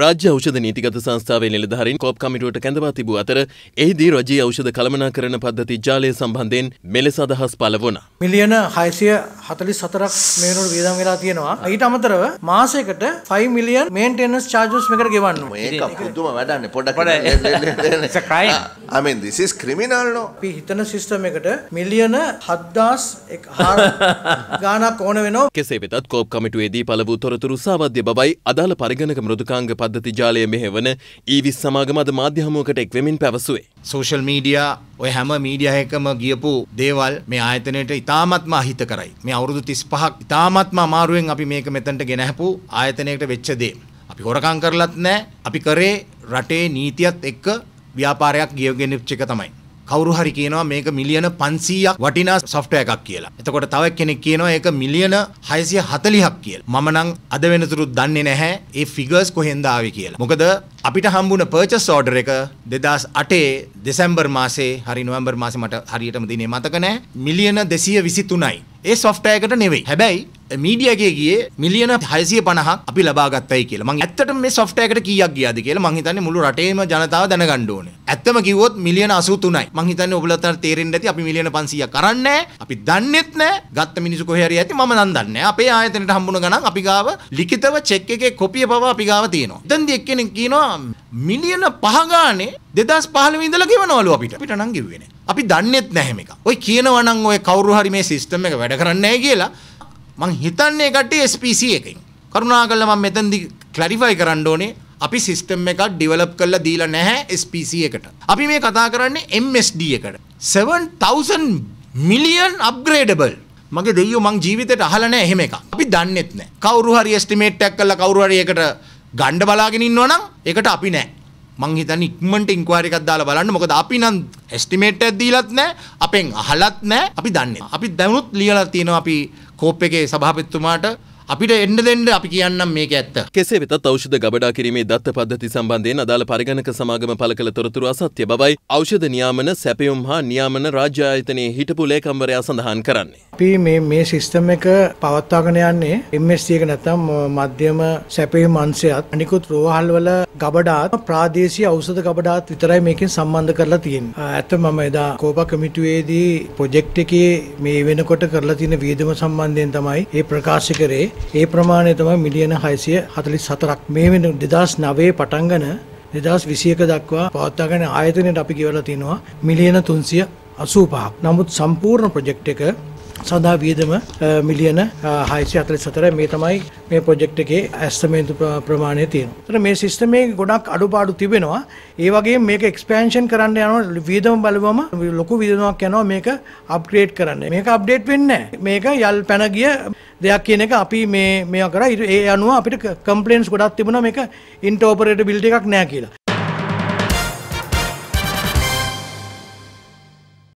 රාජ්‍ය ෞෂධ නීතිගත සංස්ථාවේ නිලධහරින් කොප් කමිටුවට කැඳවා තිබූ අතර එහිදී රජයේ ෞෂධ කළමනා කරන පද්ධති ජාලය සම්බන්ධයෙන් මෙලෙස අදහස් පළ වුණ. මිලියන හයිසිය හතලි සතරක් මේනට වියදම් වෙලා තියෙනවා ඊට අමතරව මාසයකට ෆයි මිලියන් මේන්ටෙනස් චාර්ජස් මේකට ගෙවන්න ඒ පුදුම වැඩන්න පොඩ කයි. I mean, this is criminal, no? අපි හිතන සිස්ටම් එකට මිලියන 7000 ගාණක් ඕන වෙනවා. කෙසේ වෙතත් කෝප් කමිටුවේදී පළ වූ තොරතුරු සාවද්‍ය බවයි අදාළ පරිගණක මෘදුකාංග පද්ධති ජාලය මෙහෙවන ඊවිස් සමාගම අද මාධ්‍ය හමුවකට එක් වෙමින් පැවසුවේ. සෝෂල් මීඩියා ඔය හැම මීඩියා එකම ගියපු දේවල් මේ ආයතනයට ඉතාමත්ම අහිත කරයි. මේ අවුරුදු 35ක් ඉතාමත්ම අමාරුවෙන් අපි මේක මෙතනට ගෙනහැපු ආයතනයකට වෙච්ච දේ. අපි හොරකම් කරලත් නැහැ. අපි කරේ රටේ නීතියත් එක්ක ව්‍යාපාරයක් ගියගෙනනිච්ච එක තමයි. කවරු හරි කියනවා මේක මිලියන 500ක් වටිනා software එකක් කියලා. එතකොට තව කෙනෙක් කියනවා ඒක මිලියන 640ක් කියලා. මම නම් අද වෙනතුරු දන්නේ නැහැ ඒ figures කොහෙන්ද ආවේ කියලා. මොකද අපිට හම්බුණ purchase order එක 2008 දෙසැම්බර් මාසේ හරි නොවැම්බර් මාසේ මට හරියටම දිනේ මතක නැහැ. මිලියන 223යි. ඒ software එකට නෙවෙයි. හැබැයි මීඩියගේ ගියේ මිලියන 650ක් අපි ලබා ගත්තයි කියලා. මම ඇත්තටම මේ සොෆ්ට්වෙයාරකට කීයක් ගියාද කියලා මම හිතන්නේ මුළු රටේම ජනතාව දැනගන්න ඕනේ. ඇත්තම කිව්වොත් මිලියන 83යි. මම හිතන්නේ ඔයගොල්ලන්ට තේරෙන්නේ නැති අපි මිලියන 500ක් අරන් නැහැ. අපි දන්නෙත් නැහැ. ගත්ත මිනිස්සු කොහේ හරි ඇති මම නම් දන්නේ නැහැ. අපේ ආයතනයට හම්බුන ගණන් අපි ගාව ලිඛිතව චෙක් එකේ කොපිය පවා අපි ගාව තියෙනවා. දැන්දි එක්කෙනෙක් කියනවා මිලියන 5 ගානේ 2015 ඉඳලා ගෙවනවලු අපිට. අපිට නම් ගෙව්වේ නැහැ. අපි දන්නෙත් නැහැ මේක. ඔය කියනවනම් ඔය කවුරු හරි මේ සිස්ටම් එක වැඩ කරන්නේ නැහැ කියලා මං හිතන්නේ කට්ටිය SPC එකෙන්. කරුණාකරලා මම මෙතෙන්දි ක්ලැරිෆයි කරන්න ඕනේ අපි සිස්ටම් එකක් ඩිවලොප් කරලා දීලා නැහැ SPC එකට. අපි මේ කතා කරන්නේ MSD එකට. 7000 මිලියන් අප්ග්‍රේඩබල් මගේ දෙයියෝ මං ජීවිතේට අහලා නැහැ එහෙම එකක්. අපි දන්නෙත් නැහැ. කවුරු හරි එස්ටිමේට් එකක් කරලා කවුරු හරි එකට ගණ්ඩ බලාගෙන ඉන්නවනම් ඒකට අපි නැහැ. මං හිතන්නේ ඉක්මනට ඉන්කුවරි එකක් දාලා බලන්න මොකද අපි නම් එස්ටිමේට් එකක් දීලත් නැහැ අපෙන් අහලත් නැහැ අපි දන්නේ අපි දැනුත් ලියලා තියෙනවා අපි කෝප් එකේ සභාපතිතුමාට අපිට එන්න දෙන්න අපි කියන්නම් මේක ඇත්ත. කෙසේ වෙතත් ඖෂධ ගබඩා කිරීමේ දත්ත පද්ධති සම්බන්ධයෙන් අදාළ පරිගණක සමාගම පළ කළ තොරතුරු අසත්‍ය බවයි ඖෂධ නියාමන සැපයුම් හා නියාමන රාජ්‍ය ආයතනයේ හිටපු ලේකම්වරයා සඳහන් කරන්නේ. අපි මේ මේ සිස්ටම් එක පවත්වාගෙන යන්නේ MSC එක නැත්නම් මධ්‍යම සැපයුම් අංශයත් අනිකුත් රෝහල් වල ගබඩාත් ප්‍රාදේශීය ඖෂධ ගබඩාත් විතරයි මේකෙන් සම්බන්ධ කරලා තියෙන්නේ. ඇත්ත මම එදා කෝපා කමිටුවේදී ප්‍රොජෙක්ට් එකේ මේ වෙනකොට කරලා තියෙන වියදම සම්බන්ධයෙන් තමයි මේ ප්‍රකාශ කරේ. ඒ ප්‍රමාණය තමයි මිලියන 644ක් මේ වෙන 2009 පටන් ගෙන 2021 දක්වා පවත්වාගෙන ආයතනයට අපි ගෙවලා තිනවා මිලියන 385ක්. නමුත් සම්පූර්ණ ප්‍රොජෙක්ට් එක සඳහා වියදම මිලියන 644 මේ තමයි මේ ප්‍රොජෙක්ට් එකේ ඇස්තමේන්තු ප්‍රමාණය තියෙනවා. ඒතර මේ සිස්ටම් එකේ ගොඩක් අඩුපාඩු තිබෙනවා. ඒ වගේම මේක එක්ස්පෑන්ෂන් කරන්න යනවා වියදම බලවම ලොකු වියදමක් යනවා මේක අප්ග්‍රේඩ් කරන්න. මේක අප්ඩේට් වෙන්නේ නැහැ. මේක යල් පැන ගිය දෙයක් කියන එක අපි මේ මේවා කරා ඒ අනුව අපිට කම්ප්ලේන්ස් ගොඩක් තිබුණා මේක ඉන්ටෝපරේටබිලිටි එකක් නැහැ කියලා